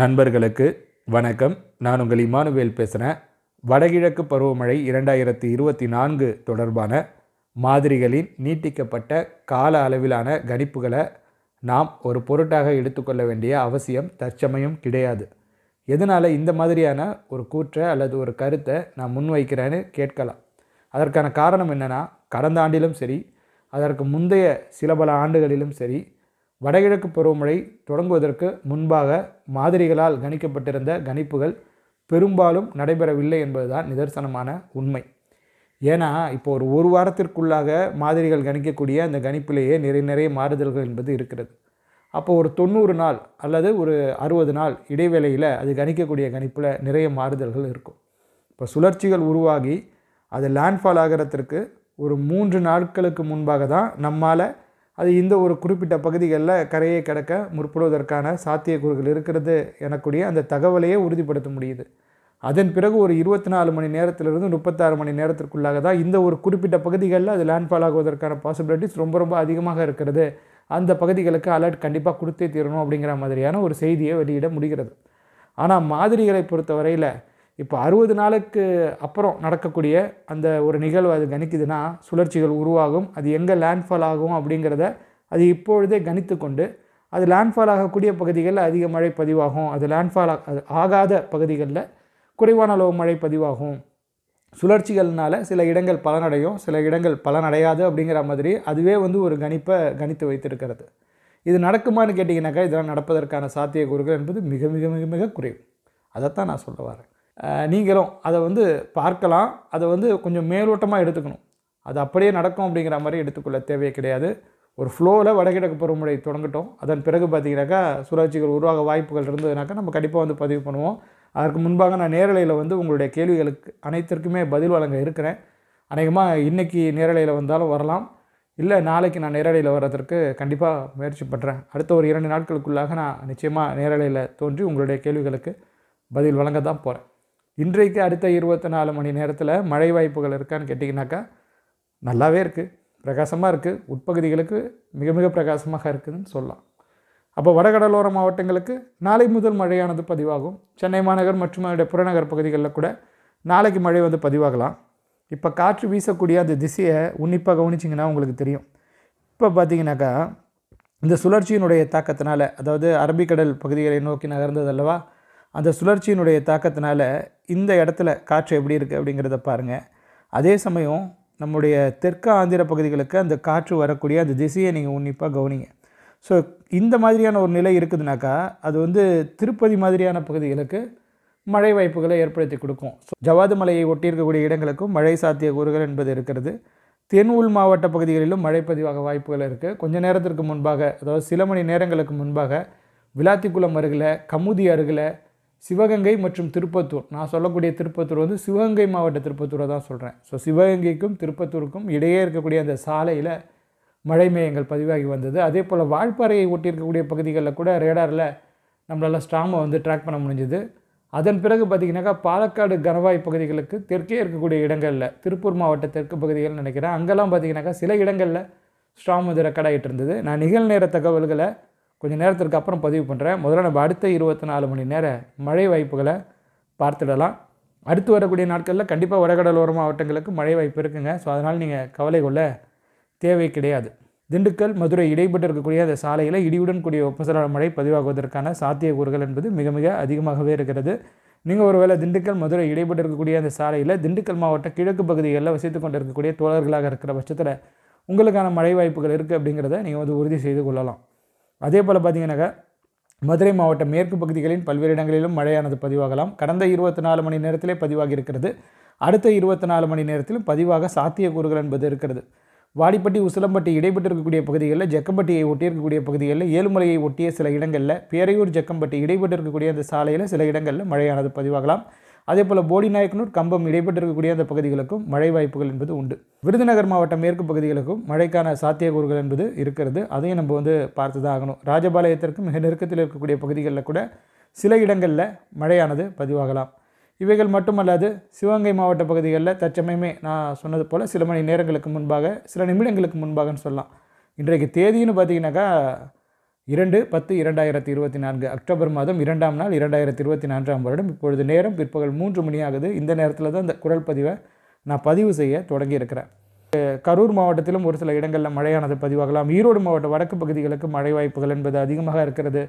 நண்பர்களுக்கு வணக்கம் நான் உங்கள் இமானுவேல் பேசுகிறேன் வடகிழக்கு பருவமழை இரண்டாயிரத்தி இருபத்தி நான்கு தொடர்பான மாதிரிகளின் நீட்டிக்கப்பட்ட கால அளவிலான கணிப்புகளை நாம் ஒரு பொருட்டாக எடுத்துக்கொள்ள வேண்டிய அவசியம் தற்சமயம் கிடையாது எதனால் இந்த மாதிரியான ஒரு கூற்றை அல்லது ஒரு கருத்தை நான் முன்வைக்கிறேன்னு கேட்கலாம் அதற்கான காரணம் என்னென்னா கடந்த ஆண்டிலும் சரி அதற்கு முந்தைய சில பல ஆண்டுகளிலும் சரி வடகிழக்கு பருவமழை தொடங்குவதற்கு முன்பாக மாதிரிகளால் கணிக்கப்பட்டிருந்த கணிப்புகள் பெரும்பாலும் நடைபெறவில்லை என்பதுதான் நிதர்சனமான உண்மை ஏன்னா இப்போ ஒரு ஒரு வாரத்திற்குள்ளாக மாதிரிகள் கணிக்கக்கூடிய அந்த கணிப்பிலேயே நிறைய நிறைய மாறுதல்கள் என்பது இருக்கிறது அப்போ ஒரு தொண்ணூறு நாள் அல்லது ஒரு அறுபது நாள் இடைவேளையில் அது கணிக்கக்கூடிய கணிப்பில் நிறைய மாறுதல்கள் இருக்கும் இப்போ சுழற்சிகள் உருவாகி அது லேண்ட்ஃபால் ஆகிறதுக்கு ஒரு மூன்று நாட்களுக்கு முன்பாக தான் நம்மால் அது இந்த ஒரு குறிப்பிட்ட பகுதிகளில் கரையை கடக்க முற்படுவதற்கான சாத்தியக்கூறுகள் இருக்கிறது எனக்கூடிய அந்த தகவலையே உறுதிப்படுத்த முடியுது அதன் பிறகு ஒரு இருபத்தி நாலு மணி நேரத்திலிருந்து முப்பத்தாறு மணி நேரத்திற்குள்ளாக தான் இந்த ஒரு குறிப்பிட்ட பகுதிகளில் அது லேண்ட்ஃபால் ஆகுவதற்கான பாசிபிலிட்டிஸ் ரொம்ப ரொம்ப அதிகமாக இருக்கிறது அந்த பகுதிகளுக்கு அலர்ட் கண்டிப்பாக கொடுத்தே தீரணும் அப்படிங்கிற மாதிரியான ஒரு செய்தியை வெளியிட முடிகிறது ஆனால் மாதிரிகளை பொறுத்த வரையில் இப்போ அறுபது நாளுக்கு அப்புறம் நடக்கக்கூடிய அந்த ஒரு நிகழ்வு அது கணிக்குதுன்னா சுழற்சிகள் உருவாகும் அது எங்கே லேண்ட்ஃபால் ஆகும் அப்படிங்கிறத அது இப்பொழுதே கணித்து கொண்டு அது லேண்ட்ஃபால் ஆகக்கூடிய பகுதிகளில் அதிக மழை பதிவாகும் அது லேண்ட்ஃபால் ஆகாத பகுதிகளில் குறைவான அளவு மழை பதிவாகும் சுழற்சிகள்னால் சில இடங்கள் பலனடையும் சில இடங்கள் பலனடையாது அப்படிங்கிற மாதிரி அதுவே வந்து ஒரு கணிப்பை கணித்து வைத்திருக்கிறது இது நடக்குமான்னு கேட்டிங்கனாக்கா இதெல்லாம் நடப்பதற்கான சாத்தியக்கூறுகள் என்பது மிக மிக மிக மிக குறைவு அதைத்தான் நான் சொல்ல வரேன் நீங்களும் அதை வந்து பார்க்கலாம் அதை வந்து கொஞ்சம் மேலோட்டமாக எடுத்துக்கணும் அது அப்படியே நடக்கும் அப்படிங்கிற மாதிரி எடுத்துக்கொள்ள தேவையே கிடையாது ஒரு ஃப்ளோவில் வடகிழக்கு பருவமழை தொடங்கட்டும் அதன் பிறகு பார்த்தீங்கன்னாக்கா சுழற்சிகள் உருவாக வாய்ப்புகள் இருந்ததுனாக்கா நம்ம கண்டிப்பாக வந்து பதிவு பண்ணுவோம் அதற்கு முன்பாக நான் நேரலையில் வந்து உங்களுடைய கேள்விகளுக்கு அனைத்திற்குமே பதில் வழங்க இருக்கிறேன் அநேகமாக இன்றைக்கி நேரலையில் வந்தாலும் வரலாம் இல்லை நாளைக்கு நான் நேரலையில் வர்றதற்கு கண்டிப்பாக முயற்சி பண்ணுறேன் அடுத்த ஒரு இரண்டு நாட்களுக்குள்ளாக நான் நிச்சயமாக நேரலையில் தோன்றி உங்களுடைய கேள்விகளுக்கு பதில் வழங்க தான் போகிறேன் இன்றைக்கு அடுத்த இருபத்தி நாலு மணி நேரத்தில் மழை வாய்ப்புகள் இருக்கான்னு கேட்டிங்கனாக்கா நல்லாவே இருக்குது பிரகாசமாக இருக்குது உட்பகுதிகளுக்கு மிக மிக பிரகாசமாக இருக்குதுன்னு சொல்லலாம் அப்போ வடகடலோர மாவட்டங்களுக்கு நாளை முதல் மழையானது பதிவாகும் சென்னை மாநகர் மற்றும் அதோடைய புறநகர் பகுதிகளில் கூட நாளைக்கு மழை வந்து பதிவாகலாம் இப்போ காற்று வீசக்கூடிய அந்த திசையை உன்னிப்பாக கவனிச்சிங்கன்னா உங்களுக்கு தெரியும் இப்போ பார்த்தீங்கன்னாக்கா இந்த சுழற்சியினுடைய தாக்கத்தினால அதாவது அரபிக்கடல் பகுதிகளை நோக்கி நகர்ந்தது அல்லவா அந்த சுழற்சியினுடைய தாக்கத்தினால் இந்த இடத்துல காற்று எப்படி இருக்குது அப்படிங்கிறத பாருங்கள் அதே சமயம் நம்முடைய தெற்கு ஆந்திர பகுதிகளுக்கு அந்த காற்று வரக்கூடிய அந்த திசையை நீங்கள் உன்னிப்பாக கவனிங்க ஸோ இந்த மாதிரியான ஒரு நிலை இருக்குதுனாக்கா அது வந்து திருப்பதி மாதிரியான பகுதிகளுக்கு மழை வாய்ப்புகளை ஏற்படுத்தி கொடுக்கும் ஸோ ஜவாது மலையை ஒட்டியிருக்கக்கூடிய இடங்களுக்கும் மழை சாத்திய கூறுகள் என்பது இருக்கிறது தென் உள் மாவட்ட பகுதிகளிலும் மழை பதிவாக வாய்ப்புகள் இருக்குது கொஞ்ச நேரத்திற்கு முன்பாக அதாவது சில மணி நேரங்களுக்கு முன்பாக விளாத்திக்குளம் அருகில் கமுதி அருகில் சிவகங்கை மற்றும் திருப்பத்தூர் நான் சொல்லக்கூடிய திருப்பத்தூர் வந்து சிவகங்கை மாவட்ட திருப்பத்தூரை தான் சொல்கிறேன் ஸோ சிவகங்கைக்கும் திருப்பத்தூருக்கும் இடையே இருக்கக்கூடிய அந்த சாலையில் மழை மேயங்கள் பதிவாகி வந்தது அதே போல் வாழ்ப்பாறையை ஒட்டியிருக்கக்கூடிய பகுதிகளில் கூட ரேடாரில் நம்மளால் ஸ்டாமை வந்து ட்ராக் பண்ண முடிஞ்சுது அதன் பிறகு பார்த்திங்கனாக்கா பாலக்காடு கனவாய் பகுதிகளுக்கு தெற்கே இருக்கக்கூடிய இடங்களில் திருப்பூர் மாவட்ட தெற்கு பகுதிகள் நினைக்கிறேன் அங்கெல்லாம் பார்த்திங்கனாக்கா சில இடங்களில் ஸ்ட்ராங் வந்து ரெக்கார்ட் ஆகிட்டு இருந்தது நான் நிகழ்நேர தகவல்களை கொஞ்சம் நேரத்திற்கு அப்புறம் பதிவு பண்ணுறேன் முதல்ல நம்ம அடுத்த இருபத்தி நாலு மணி நேர மழை வாய்ப்புகளை பார்த்துடலாம் அடுத்து வரக்கூடிய நாட்களில் கண்டிப்பாக வடகடலோர மாவட்டங்களுக்கு மழை வாய்ப்பு இருக்குங்க ஸோ அதனால் நீங்கள் கவலை கொள்ள தேவை கிடையாது திண்டுக்கல் மதுரை இடைப்பட்டு இருக்கக்கூடிய அந்த சாலையில் இடியுடன் கூடிய வெப்பசலன மழை பதிவாகுவதற்கான சாத்தியக்கூறுகள் என்பது மிக மிக அதிகமாகவே இருக்கிறது நீங்கள் ஒருவேளை திண்டுக்கல் மதுரை இடைப்பட்டு இருக்கக்கூடிய அந்த சாலையில் திண்டுக்கல் மாவட்ட கிழக்கு பகுதிகளில் வசித்து கொண்டு இருக்கக்கூடிய தோழர்களாக இருக்கிற பட்சத்தில் உங்களுக்கான மழை வாய்ப்புகள் இருக்குது அப்படிங்கிறத நீங்கள் வந்து உறுதி செய்து கொள்ளலாம் அதே போல் பார்த்திங்கனாக்கா மதுரை மாவட்ட மேற்கு பகுதிகளின் பல்வேறு இடங்களிலும் மழையானது பதிவாகலாம் கடந்த இருபத்தி நாலு மணி நேரத்திலே பதிவாகி இருக்கிறது அடுத்த இருபத்தி நாலு மணி நேரத்திலும் பதிவாக சாத்தியக்கூறுகள் என்பது இருக்கிறது வாடிப்பட்டி உசிலம்பட்டி இடைப்பட்டு இருக்கக்கூடிய பகுதிகளில் ஜக்கம்பட்டியை ஒட்டி இருக்கக்கூடிய பகுதிகளில் ஏழுமலையை ஒட்டிய சில இடங்களில் பேரையூர் ஜக்கம்பட்டி இடைப்பட்டு அந்த சாலையில் சில இடங்களில் மழையானது பதிவாகலாம் அதே போல் போடிநாயக்கனூர் கம்பம் இடைப்பட்டு இருக்கக்கூடிய அந்த பகுதிகளுக்கும் மழை வாய்ப்புகள் என்பது உண்டு விருதுநகர் மாவட்டம் மேற்கு பகுதிகளுக்கும் மழைக்கான சாத்தியக்கூறுகள் என்பது இருக்கிறது அதையும் நம்ம வந்து பார்த்து தான் ஆகணும் ராஜபாளையத்திற்கு மிக நெருக்கத்தில் இருக்கக்கூடிய பகுதிகளில் கூட சில இடங்களில் மழையானது பதிவாகலாம் இவைகள் மட்டுமல்லாது சிவகங்கை மாவட்ட பகுதிகளில் தற்சமயமே நான் சொன்னது போல் சில மணி நேரங்களுக்கு முன்பாக சில நிமிடங்களுக்கு முன்பாகன்னு சொல்லலாம் இன்றைக்கு தேதின்னு பார்த்தீங்கன்னாக்கா இரண்டு பத்து இரண்டாயிரத்தி இருபத்தி நான்கு அக்டோபர் மாதம் இரண்டாம் நாள் இரண்டாயிரத்தி இருபத்தி நான்காம் வருடம் இப்பொழுது நேரம் பிற்பகல் மூன்று மணி ஆகுது இந்த நேரத்தில் தான் இந்த குரல் பதிவை நான் பதிவு செய்ய தொடங்கியிருக்கிறேன் கரூர் மாவட்டத்திலும் ஒரு சில இடங்களில் மழையானது பதிவாகலாம் ஈரோடு மாவட்ட வடக்கு பகுதிகளுக்கு மழை வாய்ப்புகள் என்பது அதிகமாக இருக்கிறது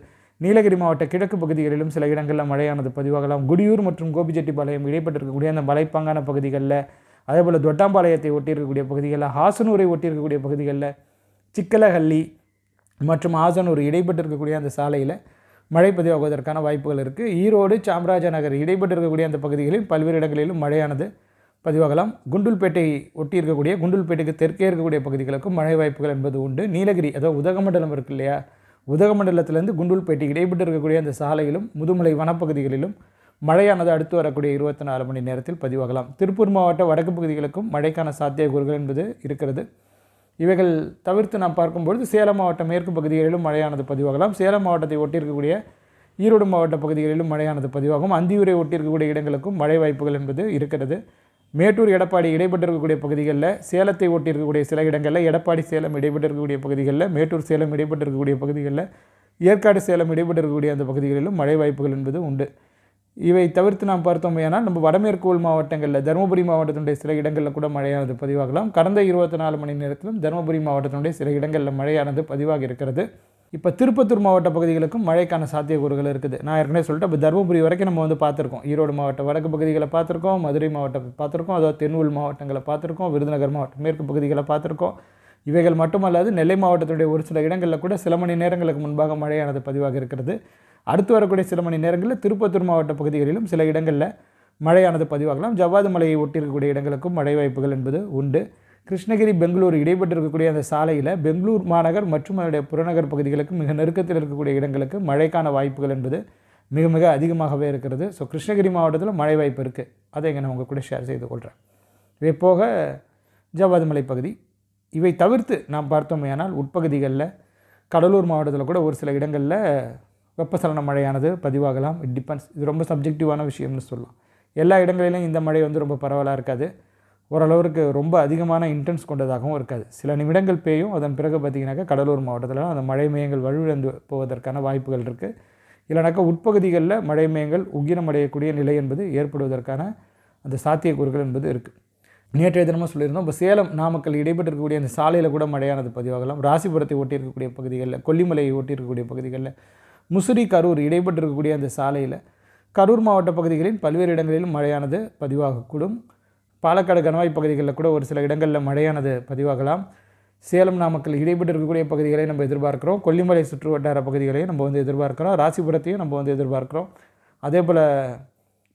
நீலகிரி மாவட்ட கிழக்கு பகுதிகளிலும் சில இடங்களில் மழையானது பதிவாகலாம் குடியூர் மற்றும் கோபிச்செட்டிப்பாளையம் இடைப்பட்டிருக்கக்கூடிய அந்த மலைப்பாங்கான பகுதிகளில் அதேபோல் தொட்டாம்பாளையத்தை ஒட்டியிருக்கக்கூடிய பகுதிகளில் ஹாசனூரை ஒட்டியிருக்கக்கூடிய பகுதிகளில் சிக்கலஹள்ளி மற்றும் ஆசனூர் இடைப்பட்டு இருக்கக்கூடிய அந்த சாலையில் மழை பதிவாகுவதற்கான வாய்ப்புகள் இருக்குது ஈரோடு சாம்ராஜ நகர் இடைப்பட்டிருக்கக்கூடிய இருக்கக்கூடிய அந்த பகுதிகளில் பல்வேறு இடங்களிலும் மழையானது பதிவாகலாம் குண்டுல்பேட்டை ஒட்டி இருக்கக்கூடிய குண்டுல்பேட்டைக்கு தெற்கே இருக்கக்கூடிய பகுதிகளுக்கும் மழை வாய்ப்புகள் என்பது உண்டு நீலகிரி அதாவது உதகமண்டலம் இருக்கு இல்லையா உதகமண்டலத்திலேருந்து குண்டுல்பேட்டை இடைப்பட்டு இருக்கக்கூடிய அந்த சாலையிலும் முதுமலை வனப்பகுதிகளிலும் மழையானது அடுத்து வரக்கூடிய இருபத்தி நாலு மணி நேரத்தில் பதிவாகலாம் திருப்பூர் மாவட்ட வடக்கு பகுதிகளுக்கும் மழைக்கான சாத்தியக்கூறுகள் என்பது இருக்கிறது இவைகள் தவிர்த்து நாம் பார்க்கும்பொழுது சேலம் மாவட்ட மேற்கு பகுதிகளிலும் மழையானது பதிவாகலாம் சேலம் மாவட்டத்தை ஒட்டியிருக்கக்கூடிய ஈரோடு மாவட்ட பகுதிகளிலும் மழையானது பதிவாகும் அந்தியூரை ஒட்டியிருக்கக்கூடிய இடங்களுக்கும் மழை வாய்ப்புகள் என்பது இருக்கிறது மேட்டூர் எடப்பாடி இடைப்பட்டிருக்கக்கூடிய பகுதிகளில் சேலத்தை ஒட்டியிருக்கக்கூடிய சில இடங்களில் எடப்பாடி சேலம் இடைப்பட்டிருக்கக்கூடிய பகுதிகளில் மேட்டூர் சேலம் இடைப்பட்டிருக்கக்கூடிய பகுதிகளில் ஏற்காடு சேலம் இடைப்பட்டிருக்கக்கூடிய அந்த பகுதிகளிலும் மழை வாய்ப்புகள் என்பது உண்டு இவை தவிர்த்து நாம் பார்த்தோம் ஏன்னா நம்ம வடமேற்கு உள் மாவட்டங்களில் தருமபுரி மாவட்டத்தினுடைய சில இடங்களில் கூட மழையானது பதிவாகலாம் கடந்த இருபத்தி நாலு மணி நேரத்திலும் தருமபுரி மாவட்டத்தினுடைய சில இடங்களில் மழையானது பதிவாக இருக்கிறது இப்போ திருப்பத்தூர் மாவட்ட பகுதிகளுக்கும் மழைக்கான சாத்தியக்கூறுகள் இருக்குது நான் ஏற்கனவே சொல்லிட்டு இப்போ தருமபுரி வரைக்கும் நம்ம வந்து பார்த்துருக்கோம் ஈரோடு மாவட்ட வடக்கு பகுதிகளை பார்த்துருக்கோம் மதுரை மாவட்டத்தை பார்த்துருக்கோம் அதாவது தென்னூல் மாவட்டங்களை பார்த்துருக்கோம் விருதுநகர் மாவட்டம் மேற்கு பகுதிகளை பார்த்துருக்கோம் இவைகள் மட்டுமல்லாது நெல்லை மாவட்டத்துடைய ஒரு சில இடங்களில் கூட சில மணி நேரங்களுக்கு முன்பாக மழையானது பதிவாக இருக்கிறது அடுத்து வரக்கூடிய சில மணி நேரங்களில் திருப்பத்தூர் மாவட்ட பகுதிகளிலும் சில இடங்களில் மழையானது பதிவாகலாம் ஜவ்வாது மலையை ஒட்டியிருக்கக்கூடிய இடங்களுக்கும் மழை வாய்ப்புகள் என்பது உண்டு கிருஷ்ணகிரி பெங்களூர் இடைப்பட்டிருக்கக்கூடிய அந்த சாலையில் பெங்களூர் மாநகர் மற்றும் அதனுடைய புறநகர் பகுதிகளுக்கு மிக நெருக்கத்தில் இருக்கக்கூடிய இடங்களுக்கு மழைக்கான வாய்ப்புகள் என்பது மிக மிக அதிகமாகவே இருக்கிறது ஸோ கிருஷ்ணகிரி மாவட்டத்தில் மழை வாய்ப்பு இருக்குது அதை எங்கே நான் உங்கள் கூட ஷேர் செய்து கொள்கிறேன் இதே போக ஜவ்வாது மலை பகுதி இவை தவிர்த்து நாம் பார்த்தோமேயானால் உட்பகுதிகளில் கடலூர் மாவட்டத்தில் கூட ஒரு சில இடங்களில் வெப்பசலன மழையானது பதிவாகலாம் இட் டிபெண்ட்ஸ் இது ரொம்ப சப்ஜெக்டிவான விஷயம்னு சொல்லலாம் எல்லா இடங்களிலும் இந்த மழை வந்து ரொம்ப பரவலாக இருக்காது ஓரளவுக்கு ரொம்ப அதிகமான இன்டென்ஸ் கொண்டதாகவும் இருக்காது சில நிமிடங்கள் பெய்யும் அதன் பிறகு பார்த்திங்கனாக்கா கடலூர் மாவட்டத்தில் அந்த மழை மையங்கள் வலுவிழந்து போவதற்கான வாய்ப்புகள் இருக்குது இல்லைனாக்கா உட்பகுதிகளில் மழை மையங்கள் உகிரமடையக்கூடிய நிலை என்பது ஏற்படுவதற்கான அந்த சாத்தியக்கூறுகள் என்பது இருக்குது நேற்றைய தினமும் சொல்லியிருந்தோம் இப்போ சேலம் நாமக்கல் இடைபெற்றிருக்கக்கூடிய இருக்கக்கூடிய அந்த சாலையில் கூட மழையானது பதிவாகலாம் ராசிபுரத்தை ஒட்டி இருக்கக்கூடிய பகுதிகளில் கொல்லிமலையை ஒட்டி இருக்கக்கூடிய பகுதிகளில் முசிறி கரூர் இடைப்பட்டிருக்கக்கூடிய அந்த சாலையில் கரூர் மாவட்ட பகுதிகளில் பல்வேறு இடங்களிலும் மழையானது பதிவாகக்கூடும் பாலக்காடு கணவாய் பகுதிகளில் கூட ஒரு சில இடங்களில் மழையானது பதிவாகலாம் சேலம் நாமக்கல் இடைப்பட்டு இருக்கக்கூடிய பகுதிகளை நம்ம எதிர்பார்க்குறோம் கொல்லிமலை சுற்று வட்டார பகுதிகளையும் நம்ம வந்து எதிர்பார்க்குறோம் ராசிபுரத்தையும் நம்ம வந்து எதிர்பார்க்குறோம் அதே போல்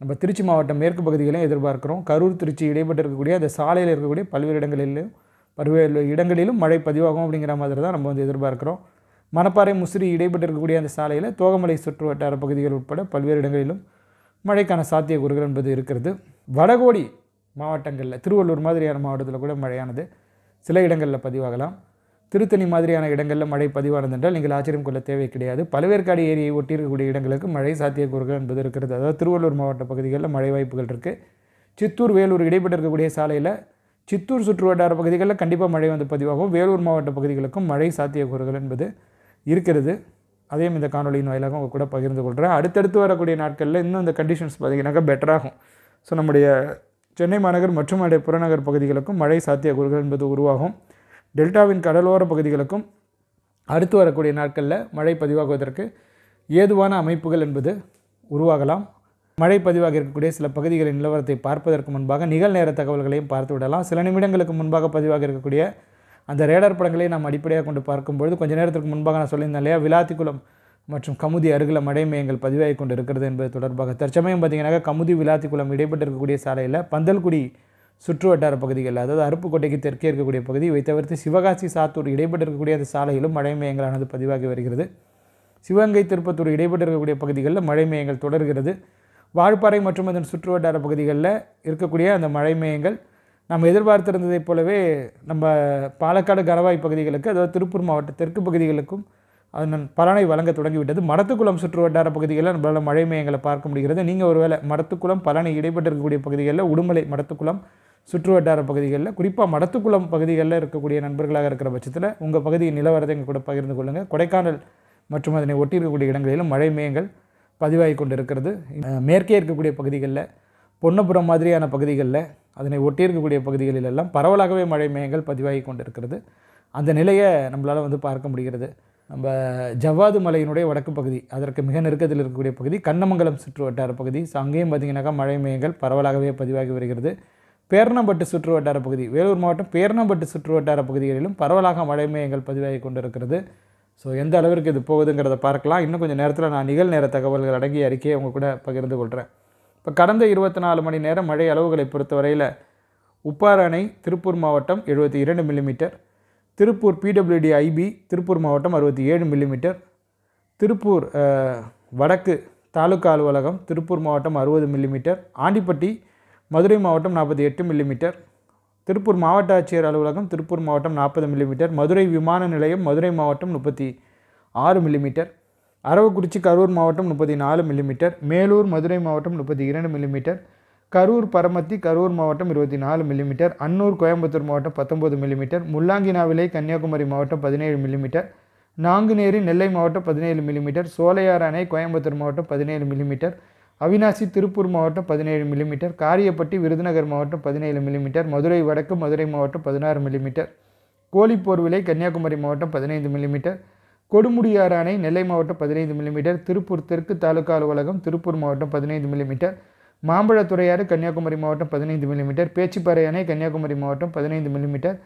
நம்ம திருச்சி மாவட்டம் மேற்கு பகுதிகளையும் எதிர்பார்க்குறோம் கரூர் திருச்சி இடைப்பட்டு இருக்கக்கூடிய அந்த சாலையில் இருக்கக்கூடிய பல்வேறு இடங்களிலும் பல்வேறு இடங்களிலும் மழை பதிவாகும் அப்படிங்கிற மாதிரி தான் நம்ம வந்து எதிர்பார்க்குறோம் மணப்பாறை முசிறி இடைப்பட்டிருக்கக்கூடிய அந்த சாலையில் தோகமலை சுற்று வட்டார பகுதிகள் உட்பட பல்வேறு இடங்களிலும் மழைக்கான சாத்தியக்கூறுகள் என்பது இருக்கிறது வடகோடி மாவட்டங்களில் திருவள்ளூர் மாதிரியான மாவட்டத்தில் கூட மழையானது சில இடங்களில் பதிவாகலாம் திருத்தணி மாதிரியான இடங்களில் மழை பதிவானது என்றால் நீங்கள் ஆச்சரியம் கொள்ள தேவை கிடையாது பல்வேறுக்காடு ஏரியை இருக்கக்கூடிய இடங்களுக்கு மழை சாத்தியக்கூறுகள் என்பது இருக்கிறது அதாவது திருவள்ளூர் மாவட்ட பகுதிகளில் மழை வாய்ப்புகள் இருக்குது சித்தூர் வேலூர் இடைப்பட்டு இருக்கக்கூடிய சாலையில் சித்தூர் சுற்று வட்டார பகுதிகளில் கண்டிப்பாக மழை வந்து பதிவாகும் வேலூர் மாவட்ட பகுதிகளுக்கும் மழை சாத்தியக்கூறுகள் என்பது இருக்கிறது அதையும் இந்த காணொலியின் வாயிலாக உங்கள் கூட பகிர்ந்து கொள்கிறேன் அடுத்தடுத்து வரக்கூடிய நாட்களில் இன்னும் இந்த கண்டிஷன்ஸ் பார்த்திங்கனாக்கா பெட்டராகும் ஸோ நம்முடைய சென்னை மாநகர் மற்றும் அடைய புறநகர் பகுதிகளுக்கும் மழை சாத்திய குறுகள் என்பது உருவாகும் டெல்டாவின் கடலோர பகுதிகளுக்கும் அடுத்து வரக்கூடிய நாட்களில் மழை பதிவாகுவதற்கு ஏதுவான அமைப்புகள் என்பது உருவாகலாம் மழை பதிவாக இருக்கக்கூடிய சில பகுதிகளின் நிலவரத்தை பார்ப்பதற்கு முன்பாக நிகழ்நேர தகவல்களையும் பார்த்து விடலாம் சில நிமிடங்களுக்கு முன்பாக பதிவாக இருக்கக்கூடிய அந்த ரேடர் படங்களை நாம் அடிப்படையாக கொண்டு பார்க்கும்பொழுது கொஞ்ச நேரத்திற்கு முன்பாக நான் சொல்லியிருந்தேன் இல்லையா விளாத்திக்குளம் மற்றும் கமுதி அருகில் மடைமயங்கள் பதிவாகி கொண்டு இருக்கிறது என்பது தொடர்பாக தற்சமயம் பார்த்திங்கனாக்கா கமுதி விளாத்திக்குளம் இடைப்பட்டிருக்கக்கூடிய இருக்கக்கூடிய சாலையில் பந்தல்குடி சுற்று வட்டார பகுதிகள் அதாவது அருப்புக்கோட்டைக்கு தெற்கே இருக்கக்கூடிய பகுதி இவை தவிர்த்து சிவகாசி சாத்தூர் இடைப்பட்டிருக்கக்கூடிய இருக்கக்கூடிய அந்த சாலையிலும் மழைமயங்களானது பதிவாகி வருகிறது சிவகங்கை திருப்பத்தூர் இடைப்பட்டிருக்கக்கூடிய இருக்கக்கூடிய பகுதிகளில் மழைமயங்கள் தொடர்கிறது வாழ்ப்பாறை மற்றும் அதன் சுற்று வட்டார பகுதிகளில் இருக்கக்கூடிய அந்த மழைமயங்கள் நம்ம எதிர்பார்த்திருந்ததைப் போலவே நம்ம பாலக்காடு கரவாய் பகுதிகளுக்கு அதாவது திருப்பூர் மாவட்ட தெற்கு பகுதிகளுக்கும் அதன் பலனை வழங்க தொடங்கிவிட்டது மடத்துக்குளம் சுற்று வட்டார பகுதிகளில் நம்மளால் மழை மையங்களை பார்க்க முடிகிறது நீங்கள் ஒருவேளை மடத்துக்குளம் பலனை இடைப்பட்டிருக்கக்கூடிய இருக்கக்கூடிய பகுதிகளில் உடுமலை மடத்துக்குளம் சுற்று வட்டார பகுதிகளில் குறிப்பாக மடத்துக்குளம் பகுதிகளில் இருக்கக்கூடிய நண்பர்களாக இருக்கிற பட்சத்தில் உங்கள் பகுதியை நிலவரத்தை எங்கள் கூட பகிர்ந்து கொள்ளுங்கள் கொடைக்கானல் மற்றும் அதனை ஒட்டி இருக்கக்கூடிய இடங்களிலும் மழை மேயங்கள் பதிவாகி கொண்டு இருக்கிறது மேற்கே இருக்கக்கூடிய பகுதிகளில் பொன்னபுரம் மாதிரியான பகுதிகளில் அதனை ஒட்டியிருக்கக்கூடிய பகுதிகளில் எல்லாம் பரவலாகவே மழை மேகங்கள் பதிவாகி கொண்டிருக்கிறது அந்த நிலையை நம்மளால் வந்து பார்க்க முடிகிறது நம்ம ஜவ்வாது மலையினுடைய வடக்கு பகுதி அதற்கு மிக நெருக்கத்தில் இருக்கக்கூடிய பகுதி கண்ணமங்கலம் சுற்று வட்டார பகுதி ஸோ அங்கேயும் பார்த்திங்கனாக்கா மழை மேகங்கள் பரவலாகவே பதிவாகி வருகிறது பேரணம்பட்டு சுற்று வட்டார பகுதி வேலூர் மாவட்டம் பேரணம்பட்டு சுற்று வட்டார பகுதிகளிலும் பரவலாக மழை மேகங்கள் பதிவாகி கொண்டிருக்கிறது ஸோ எந்த அளவிற்கு இது போகுதுங்கிறத பார்க்கலாம் இன்னும் கொஞ்சம் நேரத்தில் நான் நிகழ்நேர தகவல்கள் அடங்கிய அறிக்கையை உங்கள் கூட பகிர்ந்து கொள்கிறேன் இப்போ கடந்த இருபத்தி நாலு மணி நேரம் மழை அளவுகளை பொறுத்தவரையில் உப்பார் அணை திருப்பூர் மாவட்டம் எழுபத்தி இரண்டு millimetre Tiruppur PWD IB Tiruppur மாவட்டம் அறுபத்தி ஏழு மில்லிமீட்டர் திருப்பூர் வடக்கு தாலுக்கா அலுவலகம் திருப்பூர் மாவட்டம் அறுபது மில்லிமீட்டர் ஆண்டிப்பட்டி மதுரை மாவட்டம் நாற்பத்தி எட்டு மில்லிமீட்டர் திருப்பூர் மாவட்ட ஆட்சியர் அலுவலகம் திருப்பூர் மாவட்டம் நாற்பது மில்லிமீட்டர் மதுரை விமான நிலையம் மதுரை மாவட்டம் முப்பத்தி ஆறு மில்லிமீட்டர் அரவக்குறிச்சி கரூர் மாவட்டம் முப்பத்தி நாலு மில்லிமீட்டர் மேலூர் மதுரை மாவட்டம் முப்பத்தி இரண்டு மில்லிமீட்டர் கரூர் பரமத்தி கரூர் மாவட்டம் இருபத்தி நாலு மில்லிமீட்டர் அன்னூர் கோயம்புத்தூர் மாவட்டம் பத்தொம்பது மில்லிமீட்டர் முள்ளாங்கினாவிலை கன்னியாகுமரி மாவட்டம் பதினேழு மில்லிமீட்டர் நாங்குநேரி நெல்லை மாவட்டம் பதினேழு மில்லிமீட்டர் சோலையார் அணை கோயம்புத்தூர் மாவட்டம் பதினேழு மில்லிமீட்டர் அவினாசி திருப்பூர் மாவட்டம் பதினேழு மில்லிமீட்டர் காரியப்பட்டி விருதுநகர் மாவட்டம் பதினேழு மில்லிமீட்டர் மதுரை வடக்கு மதுரை மாவட்டம் பதினாறு மில்லிமீட்டர் கோழிப்போர்விலை கன்னியாகுமரி மாவட்டம் பதினைந்து மில்லிமீட்டர் கொடுமுடியாறு அணை நெல்லை மாவட்டம் பதினைந்து மில்லிமீட்டர் திருப்பூர் தெற்கு தாலுகா அலுவலகம் திருப்பூர் மாவட்டம் பதினைந்து மில்லிமீட்டர் மாம்பழத்துறையாறு கன்னியாகுமரி மாவட்டம் பதினைந்து மில்லிமீட்டர் பேச்சிப்பாறை அணை கன்னியாகுமரி மாவட்டம் பதினைந்து மில்லிமீட்டர்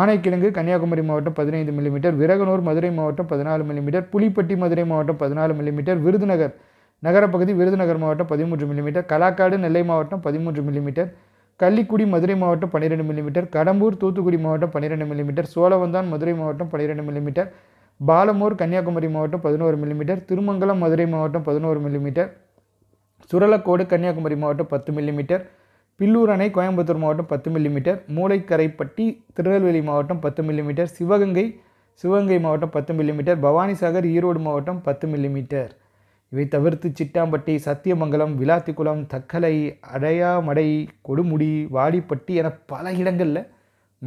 ஆனைக்கிழங்கு கன்னியாகுமரி மாவட்டம் பதினைந்து மில்லிமீட்டர் விரகனூர் மதுரை மாவட்டம் பதினாலு மில்லிமீட்டர் புலிப்பட்டி மதுரை மாவட்டம் பதினாலு மில்லிமீட்டர் விருதுநகர் நகரப்பகுதி விருதுநகர் மாவட்டம் பதிமூன்று மில்லிமீட்டர் கலாக்காடு நெல்லை மாவட்டம் பதிமூன்று மில்லிமீட்டர் கள்ளிக்குடி மதுரை மாவட்டம் பன்னிரெண்டு மில்லிமீட்டர் கடம்பூர் தூத்துக்குடி மாவட்டம் பன்னிரெண்டு மில்லிமீட்டர் சோழவந்தான் மதுரை மாவட்டம் பன்னிரெண்டு மில்லிமீட்டர் பாலமூர் கன்னியாகுமரி மாவட்டம் பதினோரு மில்லிமீட்டர் திருமங்கலம் மதுரை மாவட்டம் பதினோரு மில்லிமீட்டர் சுரலக்கோடு கன்னியாகுமரி மாவட்டம் பத்து மில்லிமீட்டர் பில்லூர் அணை கோயம்புத்தூர் மாவட்டம் பத்து மில்லிமீட்டர் மூளைக்கரைப்பட்டி திருநெல்வேலி மாவட்டம் பத்து மில்லிமீட்டர் சிவகங்கை சிவகங்கை மாவட்டம் பத்து மில்லிமீட்டர் பவானிசாகர் ஈரோடு மாவட்டம் பத்து மில்லிமீட்டர் இவை தவிர்த்து சிட்டாம்பட்டி சத்தியமங்கலம் விளாத்திக்குளம் தக்கலை அடையாமடை கொடுமுடி வாடிப்பட்டி என பல இடங்களில்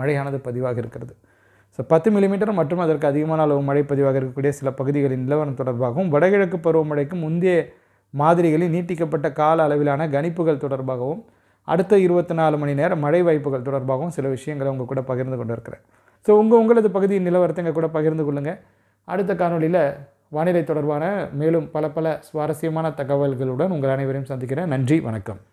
மழையானது பதிவாக இருக்கிறது ஸோ பத்து மில்லிமீட்டர் மற்றும் அதற்கு அதிகமான அளவு மழை பதிவாக இருக்கக்கூடிய சில பகுதிகளின் நிலவரம் தொடர்பாகவும் வடகிழக்கு பருவமழைக்கு முந்தைய மாதிரிகளில் நீட்டிக்கப்பட்ட கால அளவிலான கணிப்புகள் தொடர்பாகவும் அடுத்த இருபத்தி நாலு மணி நேரம் மழை வாய்ப்புகள் தொடர்பாகவும் சில விஷயங்களை உங்கள் கூட பகிர்ந்து கொண்டு இருக்கிறேன் ஸோ உங்கள் உங்களது பகுதியின் நிலவரத்தை எங்கள் கூட பகிர்ந்து கொள்ளுங்கள் அடுத்த காணொலியில் வானிலை தொடர்பான மேலும் பல பல சுவாரஸ்யமான தகவல்களுடன் உங்கள் அனைவரையும் சந்திக்கிறேன் நன்றி வணக்கம்